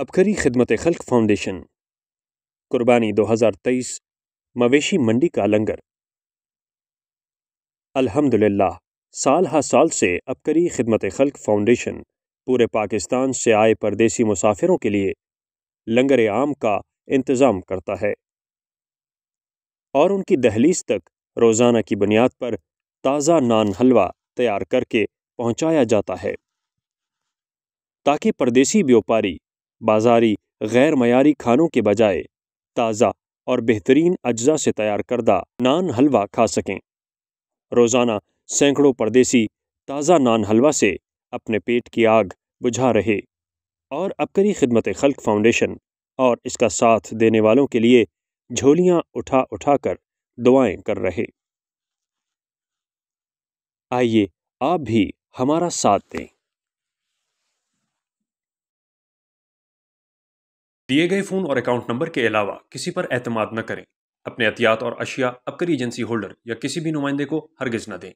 अबकरी खिदमत खल्क फाउंडेशन कुर्बानी 2023 मवेशी मंडी का लंगर अल्हम्दुलिल्लाह साल हा साल से अबकरी खिदमत खल्क फाउंडेशन पूरे पाकिस्तान से आए परदेसी मुसाफिरों के लिए लंगर आम का इंतज़ाम करता है और उनकी दहलीज तक रोज़ाना की बुनियाद पर ताज़ा नान हलवा तैयार करके पहुंचाया जाता है ताकि परदेसी व्यापारी बाज़ारी गैर मयारी खानों के बजाय ताज़ा और बेहतरीन अज्जा से तैयार करदा नान हलवा खा सकें रोज़ाना सैकड़ों परदेसी ताज़ा नान हलवा से अपने पेट की आग बुझा रहे और अबकरी खिदमत खल्क फाउंडेशन और इसका साथ देने वालों के लिए झोलियाँ उठा उठा कर दुआएं कर रहे आइए आप भी हमारा साथ दें दिए गए फ़ोन और अकाउंट नंबर के अलावा किसी पर एतमाद न करें अपने एहतियात और अशिया अबकर एजेंसी होल्डर या किसी भी नुमाइंदे को हरगिज न दें